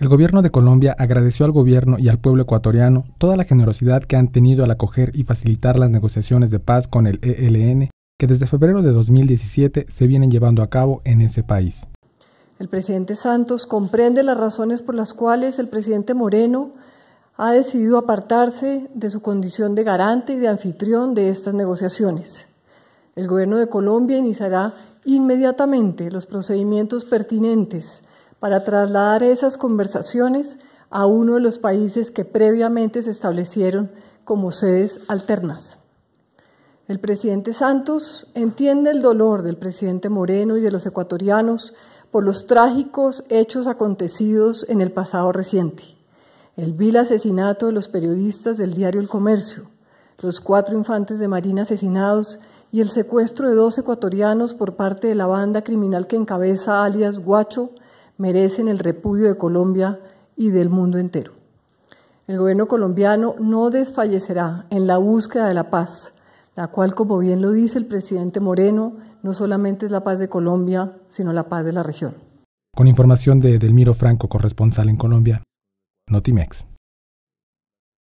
El gobierno de Colombia agradeció al gobierno y al pueblo ecuatoriano toda la generosidad que han tenido al acoger y facilitar las negociaciones de paz con el ELN que desde febrero de 2017 se vienen llevando a cabo en ese país. El presidente Santos comprende las razones por las cuales el presidente Moreno ha decidido apartarse de su condición de garante y de anfitrión de estas negociaciones. El gobierno de Colombia iniciará inmediatamente los procedimientos pertinentes para trasladar esas conversaciones a uno de los países que previamente se establecieron como sedes alternas. El presidente Santos entiende el dolor del presidente Moreno y de los ecuatorianos por los trágicos hechos acontecidos en el pasado reciente. El vil asesinato de los periodistas del diario El Comercio, los cuatro infantes de Marina asesinados y el secuestro de dos ecuatorianos por parte de la banda criminal que encabeza alias Guacho merecen el repudio de Colombia y del mundo entero. El gobierno colombiano no desfallecerá en la búsqueda de la paz, la cual, como bien lo dice el presidente Moreno, no solamente es la paz de Colombia, sino la paz de la región. Con información de Delmiro Franco, corresponsal en Colombia, Notimex.